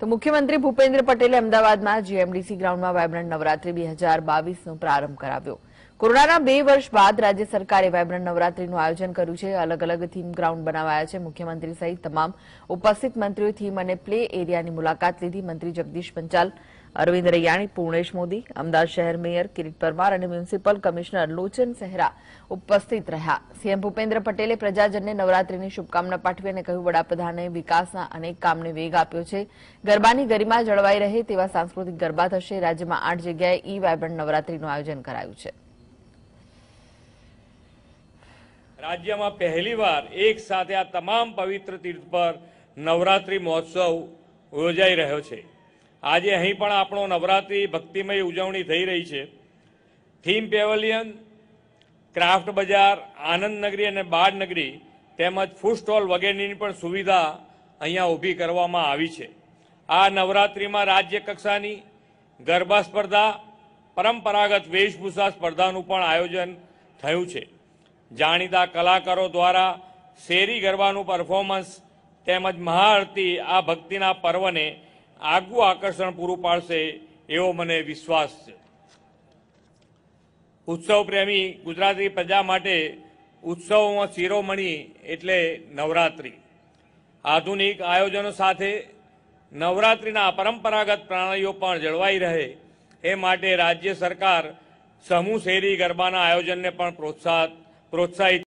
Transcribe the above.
તો મુખ્યમંત્રી ભૂપેન્દ્ર પટેલે અમદાવાદમાં જીએમડીસી ગ્રાઉન્ડમાં વાયબ્રન્ટ નવરાત્રી બે હજાર બાવીસનો પ્રારંભ કરાવ્યો કોરોનાના બે વર્ષ બાદ રાજ્ય સરકારે વાયબ્રન્ટ નવરાત્રીનું આયોજન કર્યું છે અલગ અલગ થીમ ગ્રાઉન્ડ બનાવાયા છે મુખ્યમંત્રી સહિત તમામ ઉપસ્થિત મંત્રીઓ થીમ અને પ્લે એરિયાની મુલાકાત લીધી મંત્રી જગદીશ પંચાલ અરવિંદ રૈયાણી પૂર્ણેશ મોદી અમદાવાદ શહેર મેયર કિરીટ પરમાર અને મ્યુનિસિપલ કમિશનર લોચન સહેરા ઉપસ્થિત રહ્યા સીએમ ભૂપેન્દ્ર પટેલે પ્રજાજનને નવરાત્રીની શુભકામના પાઠવી અને કહ્યું વડાપ્રધાને વિકાસના અનેક કામને વેગ આપ્યો છે ગરબાની ગરિમા જળવાઈ રહે તેવા સાંસ્કૃતિક ગરબા થશે રાજ્યમાં આઠ જગ્યાએ ઈ વાયબ્રન્ટ નવરાત્રીનું આયોજન કરાયું છે રાજ્યમાં પહેલીવાર એક સાથે આ તમામ પવિત્ર તીર્થ પર નવરાત્રિ મહોત્સવ યોજાઈ રહ્યો છે આજે અહીં પણ આપણો નવરાત્રિ ભક્તિમય ઉજવણી થઈ રહી છે થીમ પેવેલિયન ક્રાફ્ટ બજાર આનંદ નગરી અને બાળ નગરી તેમજ ફૂડ સ્ટોલ વગેરેની પણ સુવિધા અહીંયા ઊભી કરવામાં આવી છે આ નવરાત્રિમાં રાજ્ય કક્ષાની ગરબા સ્પર્ધા પરંપરાગત વેશભૂષા સ્પર્ધાનું પણ આયોજન થયું છે જાણીતા કલાકારો દ્વારા શેરી ગરબાનું પરફોર્મન્સ તેમજ મહાઆરતી આ ભક્તિના પર્વને આગવું આકર્ષણ પૂરું પાડશે એવો મને વિશ્વાસ છે ઉત્સવ પ્રેમી ગુજરાતી પ્રજા માટે ઉત્સવોમાં શિરોમણી એટલે નવરાત્રિ આધુનિક આયોજનો સાથે નવરાત્રિના પરંપરાગત પ્રણાલીઓ પણ જળવાઈ રહે એ માટે રાજ્ય સરકાર સમૂહ શેરી ગરબાના આયોજનને પણ પ્રોત્સાહ પ્રોત્સાહિત